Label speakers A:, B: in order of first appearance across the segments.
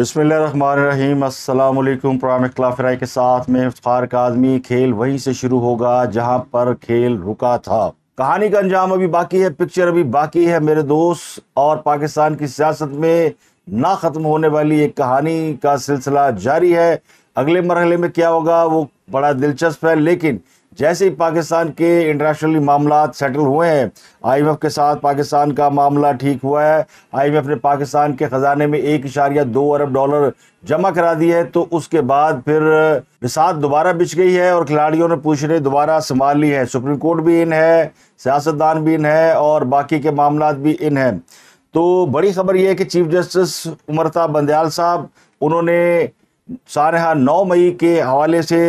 A: बसमीम प्राम खिलाफराई के साथ में इफ्तार आदमी खेल वहीं से शुरू होगा जहां पर खेल रुका था कहानी का अंजाम अभी बाकी है पिक्चर अभी बाकी है मेरे दोस्त और पाकिस्तान की सियासत में ना ख़त्म होने वाली एक कहानी का सिलसिला जारी है अगले मरहले में क्या होगा वो बड़ा दिलचस्प है लेकिन जैसे ही पाकिस्तान के इंटरनेशनली मामला सेटल हुए हैं आईएमएफ के साथ पाकिस्तान का मामला ठीक हुआ है आईएमएफ ने पाकिस्तान के ख़जाने में एक इशारिया दो अरब डॉलर जमा करा दिए है तो उसके बाद फिर रिसात दोबारा बिछ गई है और खिलाड़ियों ने पूछने दोबारा संभाल ली है सुप्रीम कोर्ट भी इन है सियासतदान भी इन है और बाकी के मामला भी इन हैं तो बड़ी खबर यह है कि चीफ जस्टिस उमरता बंदयाल साहब उन्होंने सारहा नौ मई के हवाले से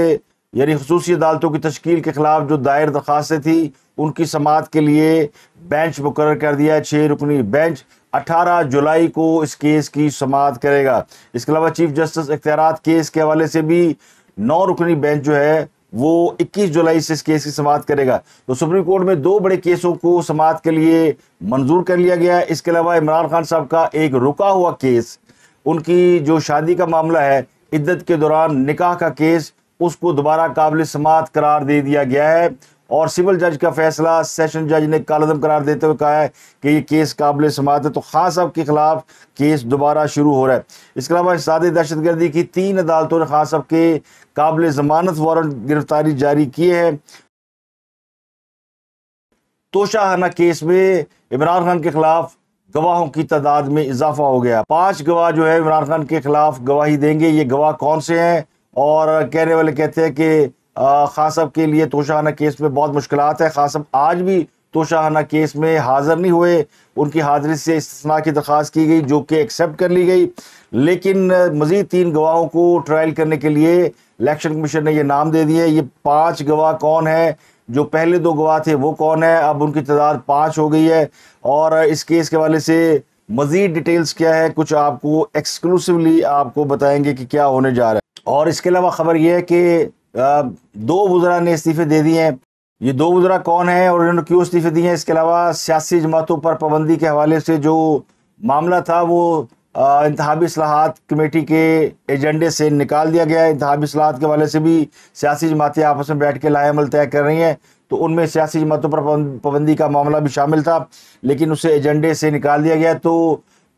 A: यानी खसूस अदालतों की तश्ील के ख़िलाफ़ जो दायर दरखास्तें थी उनकी समात के लिए बेंच मुकर कर दिया है छः रुकनी बेंच अठारह जुलाई को इस केस की समात करेगा इसके अलावा चीफ जस्टिस इख्तियार केस के हवाले से भी नौ रुकनी बेंच जो है वो इक्कीस जुलाई से इस केस की समात करेगा तो सुप्रीम कोर्ट में दो बड़े केसों को समात के लिए मंजूर कर लिया गया है इसके अलावा इमरान खान साहब का एक रुका हुआ केस उनकी जो शादी का मामला है इद्दत के दौरान निकाह का केस उसको दोबारा काबिल समात करार दे दिया गया है और सिविल जज का फैसला सेशन जज ने कालदम करार देते हुए कहा है कि ये केस काबिल समात है तो खान साहब के खिलाफ केस दोबारा शुरू हो रहा है इसके अलावा सादे दहशतगर्दी की तीन अदालतों ने खान साहब के काबिल जमानत वारंट गिरफ्तारी जारी किए हैं तोशाहाना केस में इमरान खान के खिलाफ गवाहों की तादाद में इजाफा हो गया पांच गवाह जो है इमरान खान के खिलाफ गवाही देंगे ये गवाह कौन से हैं और कहने वाले कहते हैं कि खासब के लिए तोशाहाना केस में बहुत मुश्किल है खासब आज भी तोशाहाना केस में हाज़िर नहीं हुए उनकी हाज़िरी से इसना की दरख्वास्त की गई जो कि एक्सेप्ट कर ली गई लेकिन मज़ीद तीन गवाहों को ट्रायल करने के लिए इलेक्शन कमीशन ने यह नाम दे दिए ये पाँच गवाह कौन है जो पहले दो गवाह थे वो कौन है अब उनकी तादाद पाँच हो गई है और इस केस के हवाले से मज़ीद डिटेल्स क्या है कुछ आपको एक्सक्लूसिवली आपको बताएंगे कि क्या होने जा रहा है और इसके अलावा ख़बर यह है कि दो वजरा ने इस्तीफ़े दे दिए हैं ये दो वजरा कौन है और इन्होंने क्यों इस्तीफ़े दिए हैं इसके अलावा सियासी जमातों पर पाबंदी के हवाले से जो मामला था वो इंतबी असलाहत कमेटी के एजेंडे से निकाल दिया गया है इंतबी असलाहत के हवाले से भी सियासी जमातें आपस में बैठ के लाएमल तय कर रही हैं तो उनमें सियासी जमातों पर पाबंदी का मामला भी शामिल था लेकिन उसे एजेंडे से निकाल दिया गया तो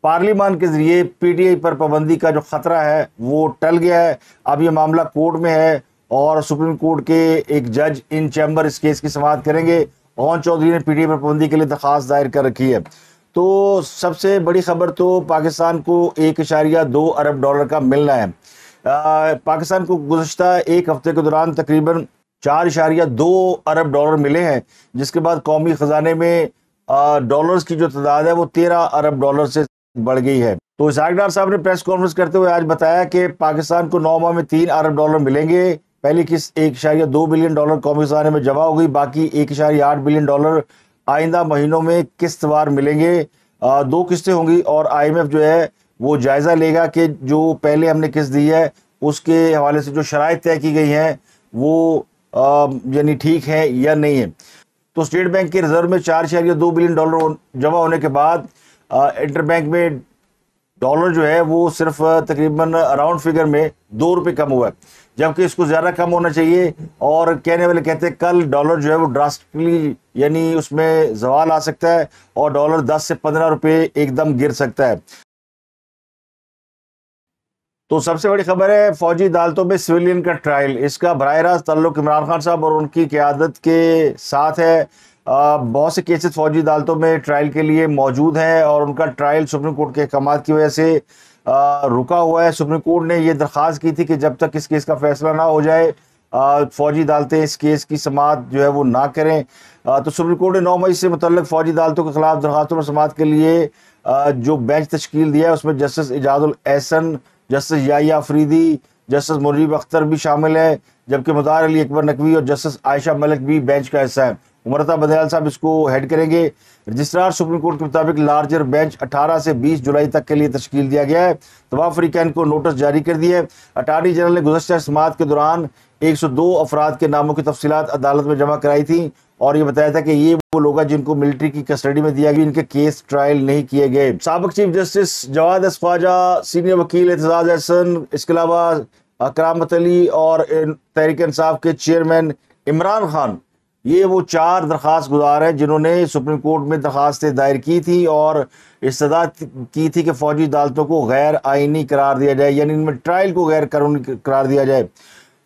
A: पार्लियामान के ज़रिए पीटीआई पर पाबंदी का जो ख़तरा है वो टल गया है अब ये मामला कोर्ट में है और सुप्रीम कोर्ट के एक जज इन चैम्बर इस केस की समाप्त करेंगे ओन चौधरी ने पीटीआई पर पाबंदी के लिए दरख्वास्त दायर कर रखी है तो सबसे बड़ी खबर तो पाकिस्तान को एक इशारिया दो अरब डॉलर का मिलना है आ, पाकिस्तान को गुजशत एक हफ्ते के दौरान तकरीबन चार इशारिया दो अरब डॉलर मिले हैं जिसके बाद कौमी ख़जाने में डॉलर्स की जो तादाद है वो तेरह अरब डॉलर से बढ़ गई है तो इसहाक डार साहब ने प्रेस कॉन्फ्रेंस करते हुए आज बताया कि पाकिस्तान को नौ माह में तीन अरब डॉलर मिलेंगे पहली किस्त एक इशारिया दो बिलियन डॉलर कौमी खजाने में जमा हो गई बाकी एक इशारिया आठ बिलियन डॉलर आइंदा महीनों में किस्तवार मिलेंगे आ, दो किस्तें होंगी और आईएमएफ जो है वो जायज़ा लेगा कि जो पहले हमने किस्त दी है उसके हवाले से जो शराय तय की गई हैं वो यानी ठीक है या नहीं है तो स्टेट बैंक के रिजर्व में चार इशारिया दो बिलियन डॉलर जमा होने के बाद इंटरबैंक में डॉलर जो है वो सिर्फ तकरीबन अराउंड फिगर में दो रुपये कम हुआ है जबकि इसको ज़्यादा कम होना चाहिए और कहने वाले कहते हैं कल डॉलर जो है वो ड्रास्टिकली यानी उसमें जवाल आ सकता है और डॉलर 10 से 15 रुपये एकदम गिर सकता है तो सबसे बड़ी खबर है फौजी अदालतों में सिविलियन का ट्रायल इसका बरह रास्त तल्लुक इमरान खान साहब और उनकी क्यादत के साथ है बहुत से केसेस फौजी अदालतों में ट्रायल के लिए मौजूद हैं और उनका ट्रायल सुप्रीम कोर्ट के अहकाम की वजह से रुका हुआ है सुप्रीम कोर्ट ने यह दरख्वास्त की थी कि जब तक इस केस का फैसला ना हो जाए फौजी अदालतें इस केस की समात जो है वो ना करें तो सुप्रीम कोर्ट ने नौ मई से मुतल फौजी अदालतों के खिलाफ दरखास्तों में समात के लिए जो बेंच तश्कील दिया है उसमें justice Ijazul Ahsan justice Yahya Afridi justice Munib Akhtar भी शामिल है जबकि मुदार अली अकबर नकवी और जस्टिस आयशा मलिक भी बेंच का हिस्सा है उमरता बदयाल साहब इसको हेड करेंगे रजिस्ट्रार सुप्रीम कोर्ट के मुताबिक लार्जर बेंच 18 से 20 जुलाई तक के लिए तश्कील दिया गया है तवाफ अफ्रीकैन को नोटिस जारी कर दिया है जनरल ने गुजशत समात के दौरान 102 अफराद के नामों की तफसीत अदालत में जमा कराई थी और ये बताया था कि ये वो लोग हैं जिनको मिलिट्री की कस्टडी में दिया गया इनके केस ट्रायल नहीं किए गए सबक chief justice Jawad S senior वकील एतजाज एहसन इसके अलावा अक्राम अली और तहरीक इंसाफ के चेयरमैन इमरान खान ये वो चार दरख्वास्त गुजार हैं जिन्होंने सुप्रीम कोर्ट में दरख्वास्तें दायर की थी और इस्तः की थी कि फ़ौजी अदालतों को गैर आइनी करार दिया जाए यानी इनमें ट्रायल को गैर कानूनी करार दिया जाए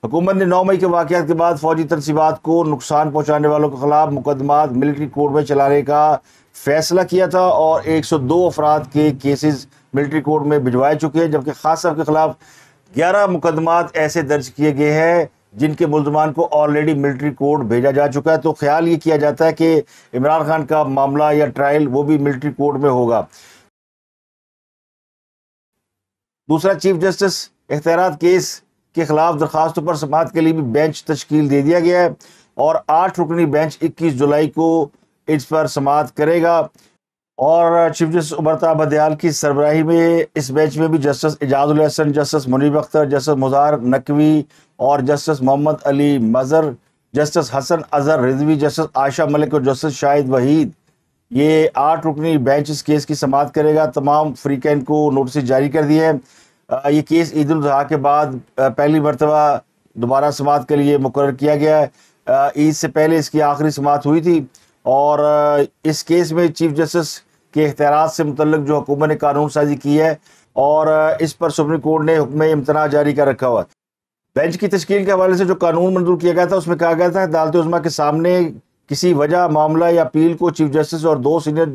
A: हुकूमत ने नौ मई के वाक़ के बाद फ़ौजी तनसीबात को नुकसान पहुँचाने वालों के खिलाफ मुकदमा मिलिट्री कोर्ट में चलाने का फैसला किया था और एक सौ दो अफराद के केसेज मिलिट्री कोर्ट में भिजवाए चुके हैं जबकि खास साहब के खिलाफ ग्यारह मुकदमात ऐसे दर्ज किए गए हैं जिनके मुलजमान को ऑलरेडी मिलिट्री कोर्ट भेजा जा चुका है तो ख्याल ये किया जाता है कि इमरान खान का मामला या ट्रायल वो भी मिलिट्री कोर्ट में होगा दूसरा चीफ जस्टिस इख्तियार केस के खिलाफ दरख्वास्त पर समात के लिए भी बेंच तश्कील दे दिया गया है और आठ रुकनी बेंच 21 जुलाई को इस पर समात करेगा और चीफ जस्टिस उमरता बदयाल की सरबराही में इस बेंच में भी justice ul Hasan justice Munib Akhtar justice Mazahar Naqvi और justice Mohammad Ali Mazhar justice Hasan Azhar Rizvi justice Ayesha Malik और जस्टिस शाहिद वहीद ये आठ रुकनी बेंच इस केस की समात करेगा तमाम फ्रीकैन को नोटिस जारी कर दिए हैं ये केस ईद उजहा के बाद पहली मरतबा दोबारा समात के लिए मुकर किया गया है ईद से पहले इसकी आखिरी समात हुई थी और इस केस में चीफ जस्टिस के अख्तियार से मुतल जो हुकूमत ने कानून साजी की है और इस पर सुप्रीम कोर्ट ने हुक्म इम्तना जारी कर रखा हुआ बेंच की तश्कील के हवाले से जो कानून मंजूर किया गया था उसमें कहा गया था अदालत उजमा के सामने किसी वजह मामला या अपील को चीफ जस्टिस और दो सीनियर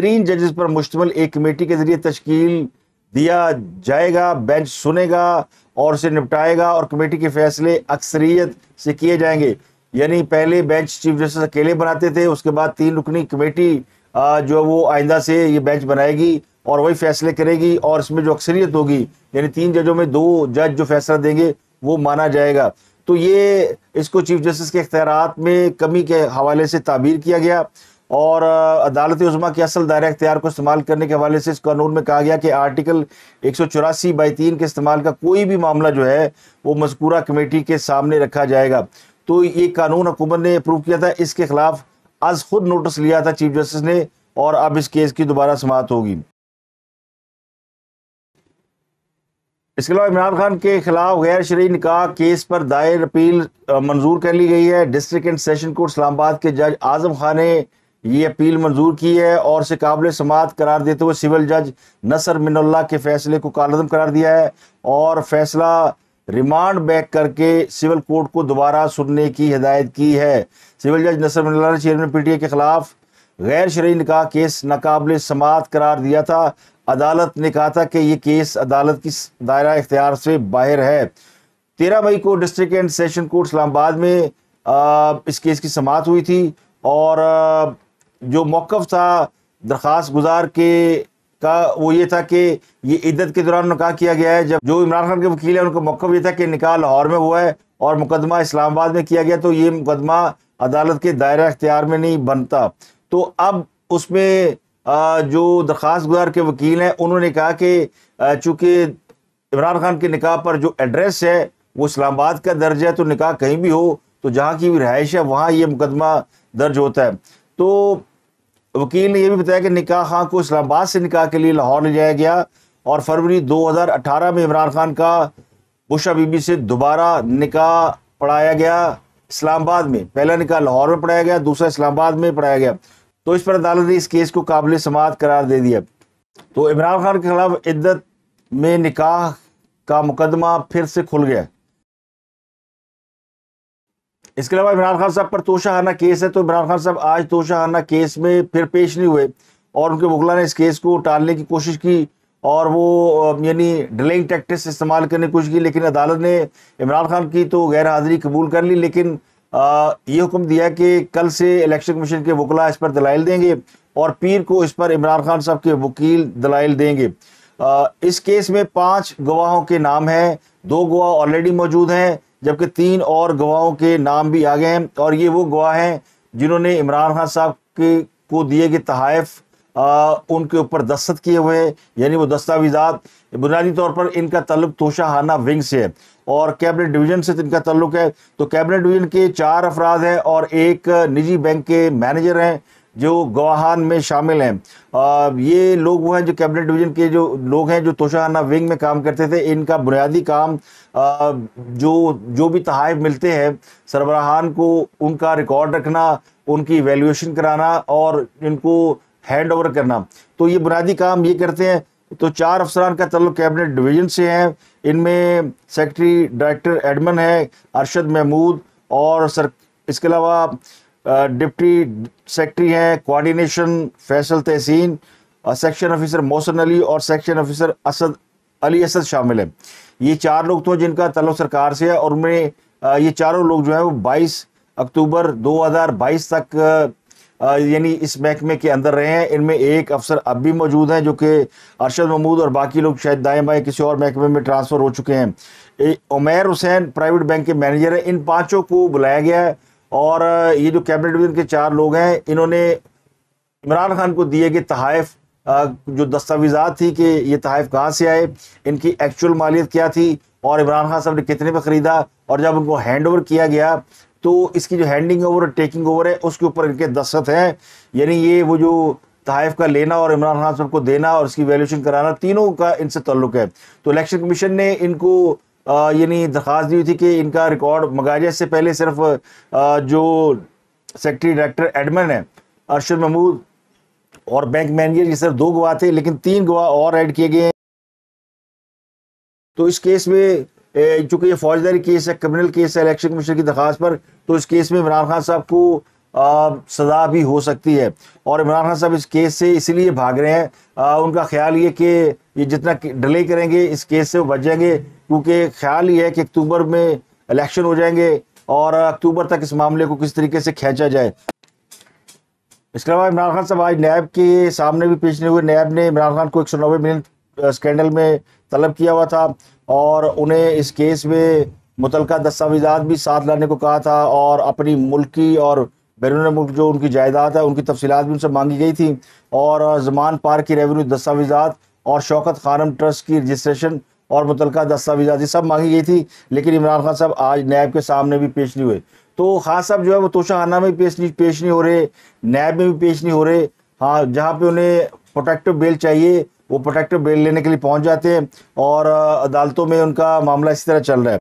A: तीन जजेस पर मुश्तमल एक कमेटी के जरिए तश्कील दिया जाएगा बेंच सुनेगा और उसे निपटाएगा और कमेटी के फैसले अक्सरियत से किए जाएंगे यानी पहले बेंच चीफ जस्टिस अकेले बनाते थे उसके बाद तीन रुकनी कमेटी जो है वो आइंदा से ये बेंच बनाएगी और वही फैसले करेगी और इसमें जो अक्सरियत होगी यानी तीन जजों में दो जज जो फैसला देंगे वो माना जाएगा तो ये इसको चीफ जस्टिस के अख्तियार में कमी के हवाले से ताबीर किया गया और अदालत उजमा के असल दायरा अख्तियार को इस्तेमाल करने के हवाले से इस कानून में कहा गया कि आर्टिकल एक सौ चौरासी बाई तीन के इस्तेमाल का कोई भी मामला जो है वो मजकूरा कमेटी के सामने रखा जाएगा तो ये कानून हुकूमत ने अप्रूव किया था इसके खिलाफ आज खुद नोटिस लिया था चीफ जस्टिस ने और अब इस केस की दोबारा समाप्त होगी इसके अलावा इमरान खान के खिलाफ गैर शरी निकाह केस पर दायर अपील मंजूर कर ली गई है district and session court Islamabad के जज आजम खान ने ये अपील मंजूर की है और से काबिल समात करार देते हुए सिविल जज नसर मिनल्ला के फैसले को कालदम करार दिया है और फैसला रिमांड बैक करके सिविल कोर्ट को दोबारा सुनने की हिदायत की है सिविल जज नसर मिनल्ला ने चेयरमैन पीटीए के खिलाफ गैर शरी निकाह केस नाकबिल समात करार दिया था अदालत ने कहा था कि ये केस अदालत की दायरा इख्तियार से बाहर है तेरह मई को district and session court Islamabad में आ, इस केस की समात हुई थी और आ, जो मौक़ था दरख्वास गुजार के का वो ये था कि ये इद्दत के दौरान निका किया गया है जब जो इमरान खान के वकील हैं उनका मौक़ ये था कि निकाह लाहौर में हुआ है और मुकदमा इस्लामाबाद में किया गया तो ये मुकदमा अदालत के दायरा इख्तियार में नहीं बनता तो अब उसमें जो दरख्वास्त गुजार के वकील हैं उन्होंने कहा कि चूँकि इमरान खान के निकाह पर जो एड्रेस है वो इस्लामाबाद का दर्ज है तो निकाह कहीं भी हो तो जहाँ की भी रहाइश है वहाँ ये मुकदमा दर्ज होता है तो वकील ने यह भी बताया कि निकाह खां को इस्लामाबाद से निकाह के लिए लाहौर ले जाया गया और फरवरी 2018 में इमरान खान का बुशा बीबी से दोबारा निकाह पढ़ाया गया इस्लामाबाद में पहला निकाह लाहौर में पढ़ाया गया दूसरा इस्लामाबाद में पढ़ाया गया तो इस पर अदालत ने इस केस को काबिल समात करार दे दिया तो इमरान खान के खिलाफ इद्दत में निकाह का मुकदमा फिर से खुल गया इसके अलावा इमरान खान साहब पर तोशाहाना केस है तो इमरान खान साहब आज तोशाहाना केस में फिर पेश नहीं हुए और उनके मुगला ने इस केस को टालने की कोशिश की और वो यानी डिलेइंग टैक्टिस इस्तेमाल करने की कोशिश की लेकिन अदालत ने इमरान खान की तो गैर हाजिरी कबूल कर ली लेकिन ये हुक्म दिया कि कल से इलेक्शन कमीशन के वकला इस पर दलाइल देंगे और पीर को इस पर इमरान खान साहब के वकील दलाइल देंगे आ, इस केस में पांच गवाहों के नाम हैं दो गवाह ऑलरेडी मौजूद हैं जबकि तीन और गवाहों के नाम भी आ गए हैं और ये वो गवाह हैं जिन्होंने इमरान खान साहब के को दिए गए तहफ़ उनके ऊपर दस्तखत किए हुए हैं यानी वो दस्तावेजा बुनियादी तौर पर इनका तलब तोशाहाना विंग से है और कैबिनेट डिवीजन से इनका ताल्लुक है तो कैबिनेट डिवीजन के चार अफराद हैं और एक निजी बैंक के मैनेजर हैं जो गवाहान में शामिल हैं ये लोग वो हैं जो कैबिनेट डिवीजन के जो लोग हैं जो तोशाहाना विंग में काम करते थे इनका बुनियादी काम आ, जो जो भी तहफ़ मिलते हैं सरबराहान को उनका रिकॉर्ड रखना उनकी वैल्यूएशन कराना और इनको हैंड ओवर करना तो ये बुनियादी काम ये करते हैं तो चार अफसरान का तल्लु कैबिनेट डिवीजन से हैं इनमें सेक्रेटरी डायरेक्टर एडमन है अरशद महमूद और सर इसके अलावा डिप्टी सेक्रेटरी हैं coordination Faisal Tehseen section officer Mohsin Ali और सेक्शन ऑफिसर असद अली असद शामिल हैं ये चार लोग तो जिनका तल्लु सरकार से है और उनमें ये चारों लोग जो है वो 22 अक्टूबर 2022 तक यानी इस महकमे के अंदर रहे हैं इनमें एक अफसर अब भी मौजूद हैं जो कि अरशद महमूद और बाकी लोग शायद दाएं बाएँ किसी और महकमे में ट्रांसफ़र हो चुके हैं उमेर हुसैन प्राइवेट बैंक के मैनेजर हैं इन पाँचों को बुलाया गया है और ये जो कैबिनेट में इनके चार लोग हैं इन्होंने इमरान खान को दिए गए तहफ़ जो दस्तावेजा थी कि ये तहफ़ कहाँ से आए इनकी एक्चुअल मालियत क्या थी और इमरान खान साहब ने कितने पर ख़रीदा और जब उनको हैंड ओवर किया गया तो इसकी जो हैंडिंग ओवर टेकिंग ओवर है उसके ऊपर इनके दस्त हैं यानी ये वो जो तहफ का लेना और इमरान खान साहब को देना और इसकी वैल्यूशन कराना तीनों का इनसे ताल्लुक है तो इलेक्शन कमीशन ने इनको यानी दरख्वास्त दी हुई थी कि इनका रिकॉर्ड मगाजे से पहले सिर्फ आ, जो सेक्रेटरी डायरेक्टर एडमन है अरशद महमूद और बैंक मैनेजर ये सिर्फ दो गवाह थे लेकिन तीन गवाह और ऐड किए गए हैं तो इस केस में चूँकि ये फौजदारी केस है क्रिमिनल केस है इलेक्शन कमीशन की दरखास्त पर तो इस केस में इमरान खान साहब को आ, सजा भी हो सकती है और इमरान खान साहब इस केस से इसीलिए भाग रहे हैं आ, उनका ख्याल ये कि ये जितना डिले करेंगे इस केस से वो बच जाएंगे क्योंकि ख्याल ये है कि अक्टूबर में इलेक्शन हो जाएंगे और अक्टूबर तक इस मामले को किस तरीके से खींचा जाए इसके अलावा इमरान खान साहब आज नैब के सामने भी पेश नहीं हुए नैब ने इमरान खान को एक सौ मिलियन स्कैंडल में तलब किया हुआ था और उन्हें इस केस में मुतलक दस्तावेजात भी साथ लाने को कहा था और अपनी मुल्की और बैरून मुल्क जो उनकी जायदाद है उनकी तफसीत भी उनसे मांगी गई थी और जमान पार की रेवेन्यू दस्तावेजात और शौकत खानम ट्रस्ट की रजिस्ट्रेशन और मुतलक दस्तावेजा ये सब मांगी गई थी लेकिन इमरान खान साहब आज नैब के सामने भी पेश नहीं हुए तो खान साहब जो है वो तोशाखाना में पेश नहीं पेश नहीं हो रहे नैब में भी पेश नहीं हो रहे हाँ जहाँ पर उन्हें प्रोटेक्टिव बेल चाहिए वो प्रोटेक्टिव बेल लेने के लिए पहुंच जाते हैं और अदालतों में उनका मामला इसी तरह चल रहा है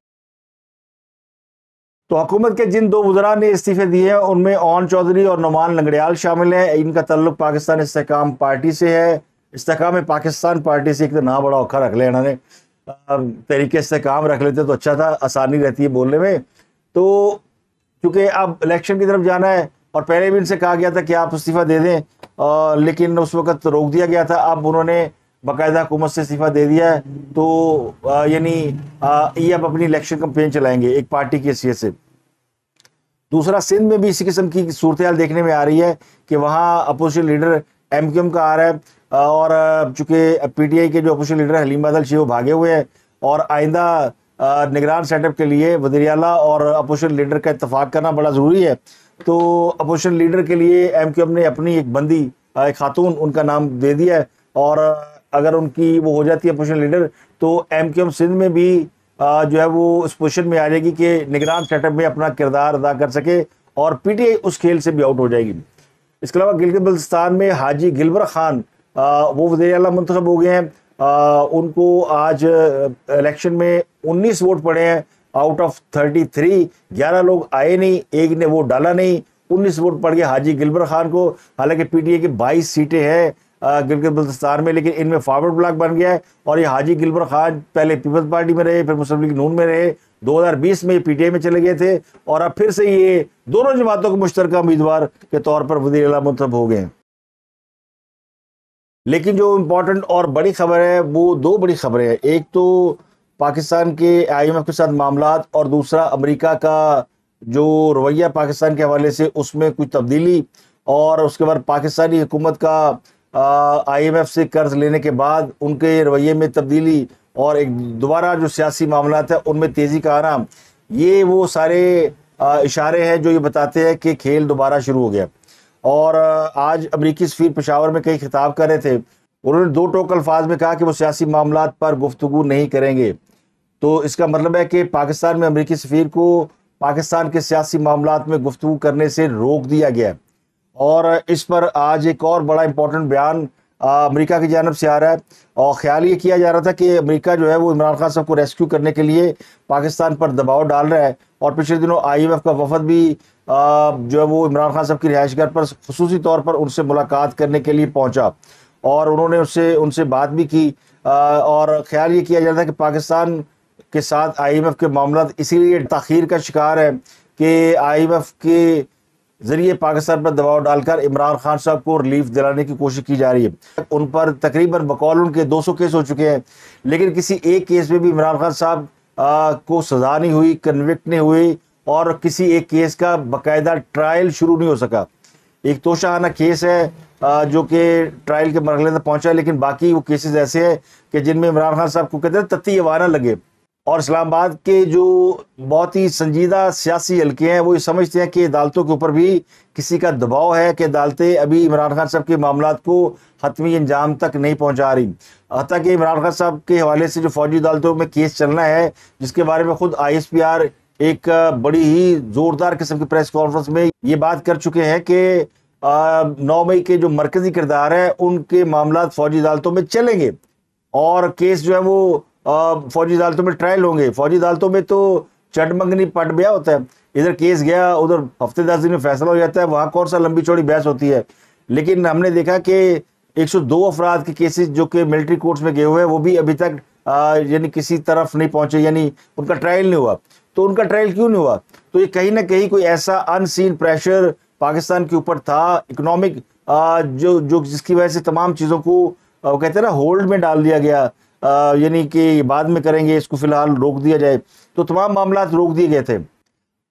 A: तो हुकूमत के जिन दो वजरा ने इस्तीफे दिए हैं उनमें ओन चौधरी और नुमान लंगड़ियाल शामिल हैं इनका तल्लुक पाकिस्तान इसकाम पार्टी से है इसकाम पाकिस्तान पार्टी से एक तो ना बड़ा औखा रख लिया इन्होंने तरीके से काम रख लेते तो अच्छा था आसानी रहती है बोलने में तो चूँकि अब इलेक्शन की तरफ जाना है और पहले भी इनसे कहा गया था कि आप इस्तीफ़ा दे दें आ, लेकिन उस वक्त रोक दिया गया था अब उन्होंने बाकायदा हुकूमत से इस्तीफ़ा दे दिया है तो यानी ये अब अपनी इलेक्शन कंपेन चलाएंगे एक पार्टी की हैसियत से दूसरा सिंध में भी इसी किस्म की सूरत हाल देखने में आ रही है कि वहाँ opposition leader M Q M का आ रहा है और चूंकि पी टी आई के जो अपोजिशन लीडर हलीम बादल शेह भागे हुए हैं और आइंदा निगरान सेटअप के लिए वजीरला और अपोजिशन लीडर का इतफाक़ करना बड़ा ज़रूरी है तो अपोजिशन लीडर के लिए एम क्यू एम ने अपनी एक बंदी एक खातून उनका नाम दे दिया है और अगर उनकी वो हो जाती है अपोजिशन लीडर तो एम क्यू एम सिंध में भी जो है वो उस पोजिशन में आ जाएगी कि निगरान सेटअप में अपना किरदार अदा कर सके और पी टी आई उस खेल से भी आउट हो जाएगी इसके अलावा गिलगित बल्तिस्तान में हाजी गिलबर खान वो वजी अला मंतखब हो गए हैं उनको आज इलेक्शन में 19 वोट पड़े हैं आउट ऑफ 33 11 लोग आए नहीं एक ने वोट डाला नहीं 19 वोट पड़ गए हाजी गिलबर खान को हालांकि पीटीए की 22 सीटें हैं गिलगित बल्तिस्तान में लेकिन इनमें फॉरवर्ड ब्लॉक बन गया है और ये हाजी गिलबर खान पहले पीपल्स पार्टी में रहे फिर मुस्लिम लीग नून में रहे 2020 में पी में चले गए थे और अब फिर से ये दोनों जमातों के मुश्तरक उम्मीदवार के तौर पर वजी अला मंतब हो गए हैं लेकिन जो इम्पोर्टेंट और बड़ी खबर है वो दो बड़ी खबरें हैं एक तो पाकिस्तान के आईएमएफ के साथ मामला और दूसरा अमेरिका का जो रवैया पाकिस्तान के हवाले से उसमें कुछ तब्दीली और उसके बाद पाकिस्तानी हुकूमत का आईएमएफ से कर्ज लेने के बाद उनके रवैये में तब्दीली और एक दोबारा जो सियासी मामला है उनमें तेज़ी का आना ये वो सारे इशारे हैं जो ये बताते हैं कि खेल दोबारा शुरू हो गया और आज अमरीकी सफ़ीर पेशावर में कई खिताब कर रहे थे उन्होंने दो टोक अल्फाज में कहा कि वो सियासी मामला पर गुफ्तु नहीं करेंगे तो इसका मतलब है कि पाकिस्तान में अमरीकी सफ़ीर को पाकिस्तान के सियासी मामला में गुफ्तु करने से रोक दिया गया है और इस पर आज एक और बड़ा इम्पोर्टेंट बयान अमेरिका की जानब से आ रहा है और ख्याल ये किया जा रहा था कि अमेरिका जो है वो इमरान खान साहब को रेस्क्यू करने के लिए पाकिस्तान पर दबाव डाल रहा है और पिछले दिनों आई एम एफ का वफद भी जो है वो इमरान खान साहब की रिहाइशगाह पर खसूस तौर पर उनसे मुलाकात करने के लिए पहुँचा और उन्होंने उससे उनसे बात भी की और ख्याल ये किया जा रहा था कि पाकिस्तान के साथ आई एम एफ के मामला इसीलिए तखीर का शिकार है कि आई एम एफ के जरिए पाकिस्तान पर दबाव डालकर इमरान खान साहब को रिलीफ दिलाने की कोशिश की जा रही है उन पर तकरीबन बकौल उनके 200 केस हो चुके हैं लेकिन किसी एक केस में भी इमरान खान साहब को सजा नहीं हुई कन्विक्ट नहीं हुई और किसी एक केस का बाकायदा ट्रायल शुरू नहीं हो सका एक तोशाहाना केस है आ, जो कि ट्रायल के मरहले तक पहुँचा लेकिन बाकी वो केसेज ऐसे हैं कि जिनमें इमरान खान साहब को कहते हैं तत्ती वाना लगे और इस्लामाबाद के जो बहुत ही संजीदा सियासी हल्के हैं वो ये समझते हैं कि अदालतों के ऊपर भी किसी का दबाव है कि अदालतें अभी इमरान खान साहब के मामला को हतमी इंजाम तक नहीं पहुंचा रही हती कि इमरान खान साहब के हवाले से जो फौजी अदालतों में केस चलना है जिसके बारे में खुद आई एस पी आर एक बड़ी ही ज़ोरदार किस्म की प्रेस कॉन्फ्रेंस में ये बात कर चुके हैं कि नौ मई के जो मरकजी किरदार हैं उनके मामला फौजी अदालतों में चलेंगे और केस जो है वो फौजी अदालतों में ट्रायल होंगे फौजी अदालतों में तो चटमंगनी पट ब्याह होता है इधर केस गया उधर हफ्ते दस दिन में फैसला हो जाता है वहाँ कौन सा लंबी चौड़ी बहस होती है लेकिन हमने देखा कि 102 अफराद के केसेस जो कि के मिलिट्री कोर्ट्स में गए हुए हैं वो भी अभी तक यानी किसी तरफ नहीं पहुँचे यानी उनका ट्रायल नहीं हुआ तो उनका ट्रायल क्यों नहीं हुआ तो ये कहीं ना कहीं कोई ऐसा अनसीन प्रेशर पाकिस्तान के ऊपर था इकोनॉमिक जो जो जिसकी वजह से तमाम चीज़ों को कहते हैं ना होल्ड में डाल दिया गया यानी कि बाद में करेंगे इसको फ़िलहाल रोक दिया जाए तो तमाम मामला रोक दिए गए थे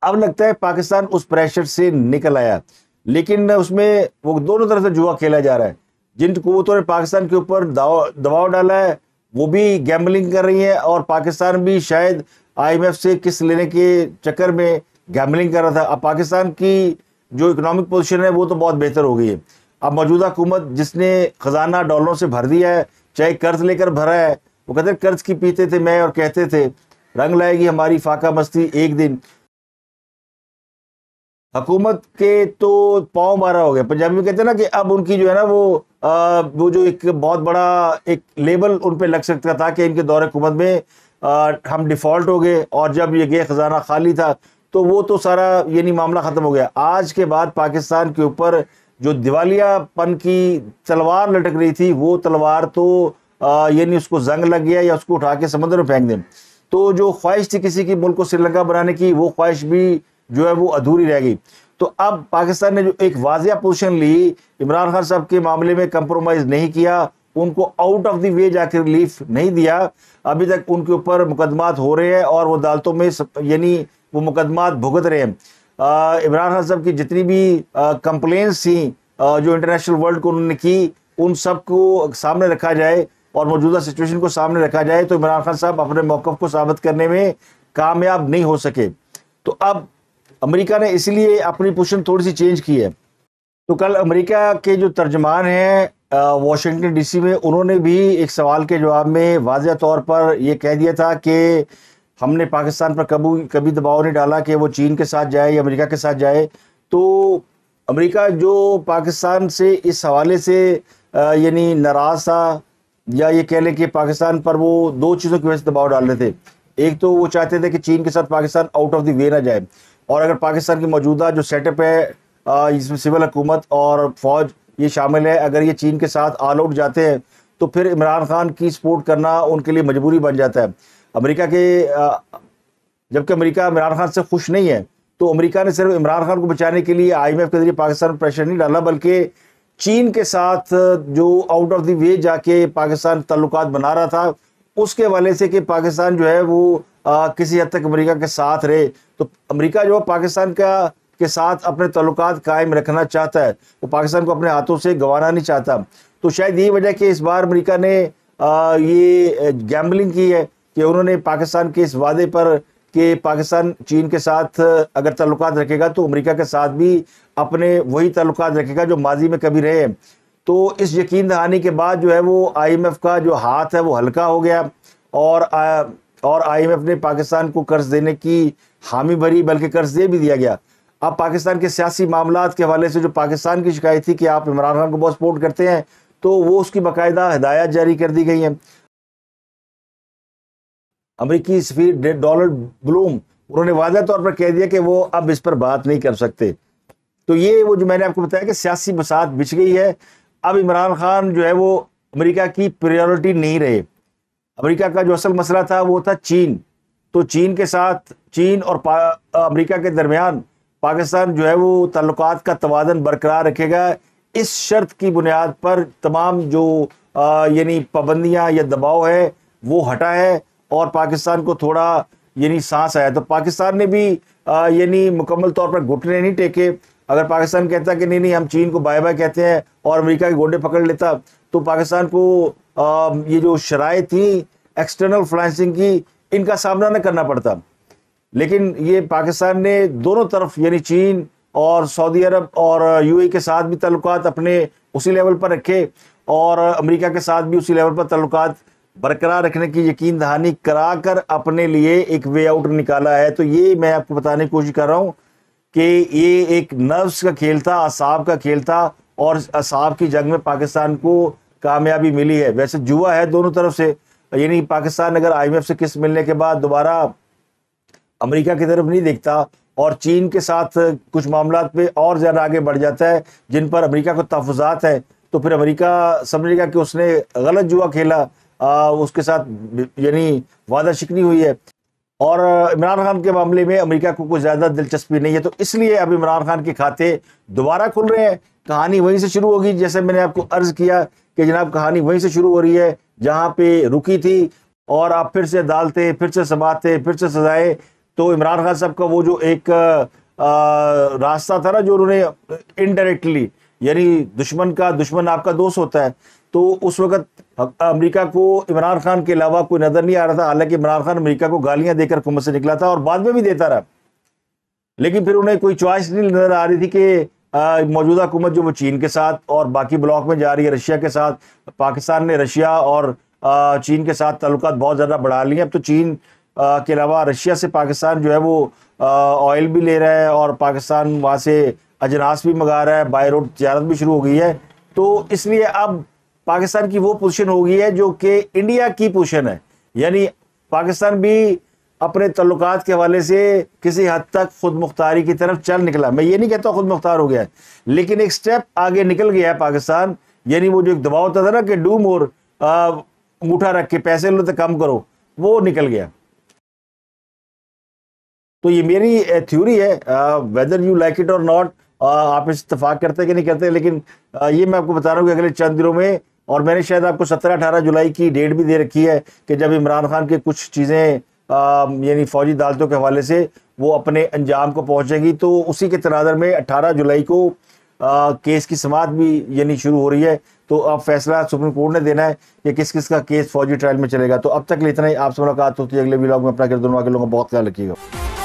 A: अब लगता है पाकिस्तान उस प्रेशर से निकल आया लेकिन उसमें वो दोनों तरफ से जुआ खेला जा रहा है जिन कुतों ने पाकिस्तान के ऊपर दबाव डाला है वो भी गैम्बलिंग कर रही है और पाकिस्तान भी शायद आईएमएफ से किस लेने के चक्कर में गैम्बलिंग कर रहा था अब पाकिस्तान की जो इकोनॉमिक पोजीशन है वो तो बहुत बेहतर हो गई है अब मौजूदा हुकूमत जिसने ख़जाना डॉलरों से भर दिया है चाहे कर्ज लेकर भरा है वो कहते कर्ज की पीते थे मैं और कहते थे रंग लाएगी हमारी फाका मस्ती एक दिन हकूमत के तो पाँव मारा हो गया पंजाबी में कहते हैं ना कि अब उनकी जो है ना वो आ, वो जो एक बहुत बड़ा एक लेबल उन पर लग सकता था कि इनके दौर हुकूमत में आ, हम डिफ़ॉल्ट हो गए और जब ये गए ख़जाना खाली था तो वो तो सारा यानी मामला ख़त्म हो गया आज के बाद पाकिस्तान के ऊपर जो दिवालियापन की तलवार लटक रही थी वो तलवार तो यानी उसको जंग लग गया या उसको उठा के समुद्र में फेंक दें तो जो ख्वाहिश थी किसी की मुल्क को श्रीलंका बनाने की वो ख्वाहिश भी जो है वो अधूरी रह गई तो अब पाकिस्तान ने जो एक वाजिया पोजिशन ली इमरान खान साहब के मामले में कंप्रोमाइज़ नहीं किया उनको आउट ऑफ दी वे जाकर रिलीफ नहीं दिया अभी तक उनके ऊपर मुकदमात हो रहे हैं और वो अदालतों में यानी वो मुकदमात भुगत रहे हैं इमरान खान साहब की जितनी भी कंप्लेन थी जो इंटरनेशनल वर्ल्ड को उन्होंने की उन सब को सामने रखा जाए और मौजूदा सिचुएशन को सामने रखा जाए तो इमरान खान साहब अपने मौक़ को साबित करने में कामयाब नहीं हो सके तो अब अमेरिका ने इसलिए अपनी पोजिशन थोड़ी सी चेंज की है तो कल अमेरिका के जो तर्जमान हैं वाशिंगटन डीसी में उन्होंने भी एक सवाल के जवाब में वाजह तौर पर यह कह दिया था कि हमने पाकिस्तान पर कबू कभी दबाव नहीं डाला कि वो चीन के साथ जाए या अमेरिका के साथ जाए तो अमेरिका जो पाकिस्तान से इस हवाले से यानी नाराज़ था या ये कह लें कि पाकिस्तान पर वो दो चीज़ों की वजह से दबाव डाल रहे थे एक तो वो चाहते थे कि चीन के साथ Pakistan out of the way ना जाए और अगर पाकिस्तान की मौजूदा जो सेटअप है इसमें सिविल हुकूमत और फ़ौज ये शामिल है अगर ये चीन के साथ ऑल आउट जाते हैं तो फिर इमरान खान की सपोर्ट करना उनके लिए मजबूरी बन जाता है अमेरिका के जबकि अमेरिका इमरान खान से खुश नहीं है तो अमेरिका ने सिर्फ इमरान खान को बचाने के लिए आईएमएफ के जरिए पाकिस्तान पर प्रेशर नहीं डाला बल्कि चीन के साथ जो आउट ऑफ द वे जाके पाकिस्तान तल्लुक बना रहा था उसके हवाले से कि पाकिस्तान जो है वो आ, किसी हद तक अमेरिका के साथ रहे तो अमेरिका जो है पाकिस्तान का के साथ अपने तल्लुक कायम रखना चाहता है वो तो पाकिस्तान को अपने हाथों से गंवाना नहीं चाहता तो शायद यही वजह कि इस बार अमेरिका ने आ, ये गैम्बलिंग की है कि उन्होंने पाकिस्तान के इस वादे पर कि पाकिस्तान चीन के साथ अगर तल्लुक रखेगा तो अमेरिका के साथ भी अपने वही तल्लुक रखेगा जो माजी में कभी रहे तो इस यकीन दहानी के बाद जो है वो आईएमएफ का जो हाथ है वो हल्का हो गया और आ, और आईएमएफ ने पाकिस्तान को कर्ज देने की हामी भरी बल्कि कर्ज दे भी दिया गया अब पाकिस्तान के सियासी मामला के हवाले से जो पाकिस्तान की शिकायत थी कि आप इमरान खान को बहुत सपोर्ट करते हैं तो वो उसकी बाकायदा हदायत जारी कर दी गई हैं अमरीकी सफीर डॉलर ब्लूम उन्होंने वादा तौर पर कह दिया कि वो अब इस पर बात नहीं कर सकते तो ये वो जो मैंने आपको बताया कि सियासी बसात बिछ गई है अब इमरान खान जो है वो अमेरिका की प्रायोरिटी नहीं रहे अमेरिका का जो असल मसला था वो था चीन तो चीन के साथ चीन और अमेरिका के दरमियान पाकिस्तान जो है वो ताल्लुक का तोदन बरकरार रखेगा इस शर्त की बुनियाद पर तमाम जो यानी पाबंदियाँ या दबाव है वो हटा है और पाकिस्तान को थोड़ा यानी सांस आया तो पाकिस्तान ने भी यानी मुकम्मल तौर पर घुटने नहीं टेके अगर पाकिस्तान कहता कि नहीं नहीं हम चीन को बाय बाय कहते हैं और अमेरिका के गोडे पकड़ लेता तो पाकिस्तान को आ, ये जो शराय थी एक्सटर्नल फ्लाइंसिंग की इनका सामना न करना पड़ता लेकिन ये पाकिस्तान ने दोनों तरफ यानी चीन और सऊदी अरब और यूएई के साथ भी तल्लत अपने उसी लेवल पर रखे और अमेरिका के साथ भी उसी लेवल पर तल्लत बरकरार रखने की यकीन दहानी कराकर अपने लिए एक वे आउट निकाला है तो ये मैं आपको बताने की कोशिश कर रहा हूँ कि ये एक नर्व्स का खेल था असाब का खेल था और असाब की जंग में पाकिस्तान को कामयाबी मिली है वैसे जुआ है दोनों तरफ से यानी पाकिस्तान अगर आई से किस मिलने के बाद दोबारा अमरीका की तरफ नहीं देखता और चीन के साथ कुछ मामला पे और ज़्यादा आगे बढ़ जाता है जिन पर अमेरिका को तहफात है तो फिर अमेरिका समझेगा कि उसने गलत जुआ खेला उसके साथ यानी वादा शिकनी हुई है और इमरान खान के मामले में अमेरिका को कुछ ज़्यादा दिलचस्पी नहीं है तो इसलिए अब इमरान खान के खाते दोबारा खुल रहे हैं कहानी वहीं से शुरू होगी जैसे मैंने आपको अर्ज़ किया कि जनाब कहानी वहीं से शुरू हो रही है जहाँ पे रुकी थी और आप फिर से अदालतें फिर से समाते फिर से सजाएं तो इमरान खान साहब का वो जो एक आ, रास्ता था ना जो उन्होंने इनडायरेक्टली uh, यानी दुश्मन का दुश्मन आपका दोस्त होता है तो उस वक्त अमेरिका को इमरान खान के अलावा कोई नज़र नहीं आ रहा था हालांकि इमरान खान अमेरिका को गालियां देकर हुकूमत से निकला था और बाद में भी देता रहा लेकिन फिर उन्हें कोई चॉइस नहीं नज़र आ रही थी कि मौजूदा हुकूमत जो वो चीन के साथ और बाकी ब्लॉक में जा रही है रशिया के साथ पाकिस्तान ने रशिया और चीन के साथ ताल्लुक बहुत ज़्यादा बढ़ा लिए अब तो चीन के अलावा रशिया से पाकिस्तान जो है वो ऑयल भी ले रहा है और पाकिस्तान वहाँ से अजनास भी मंगा रहा है बाय रोड तजारत भी शुरू हो गई है तो इसलिए अब पाकिस्तान की वो पोजिशन हो गई है जो कि इंडिया की पोजिशन है यानी पाकिस्तान भी अपने तल्लक के हवाले से किसी हद तक खुद मुख्तारी की तरफ चल निकला मैं ये नहीं कहता खुद मुख्तार हो गया है लेकिन एक स्टेप आगे निकल गया है पाकिस्तान यानी वो जो एक दबाव होता था ना कि डूम और अंगूठा रख के पैसे लो तो कम करो वो निकल गया तो ये मेरी थ्योरी है वेदर यू लाइक इट और नॉट आप इस इतफाक करते कि नहीं करते लेकिन ये मैं आपको बता रहा हूँ कि अगले चंद दिनों में और मैंने शायद आपको सत्रह अठारह जुलाई की डेट भी दे रखी है कि जब इमरान खान के कुछ चीज़ें यानी फौजी अदालतों के हवाले से वो अपने अंजाम को पहुँचेगी तो उसी के तनाजर में अट्ठारह जुलाई को आ, केस की समात भी यानी शुरू हो रही है तो अब फैसला सुप्रीम कोर्ट ने देना है कि किस किस का केस फौजी ट्रायल में चलेगा तो अब तक इतना ही आपसे मुलाकात होती है अगले ब्लॉग में अपना दोनों के लोगों का बहुत ख्याल रखिएगा